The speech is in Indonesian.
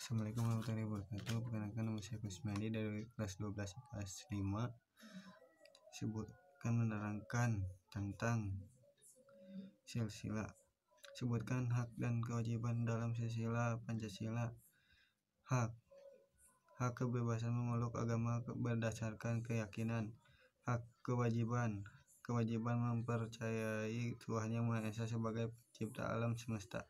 Assalamualaikum warahmatullahi wabarakatuh Perkenalkan nama saya Kusmadi dari kelas 12 kelas 5 Sebutkan menerangkan tentang silsilah Sebutkan hak dan kewajiban dalam silsilah Pancasila Hak Hak kebebasan memeluk agama berdasarkan keyakinan Hak kewajiban Kewajiban mempercayai Tuhan Yang Maha Esa sebagai pencipta alam semesta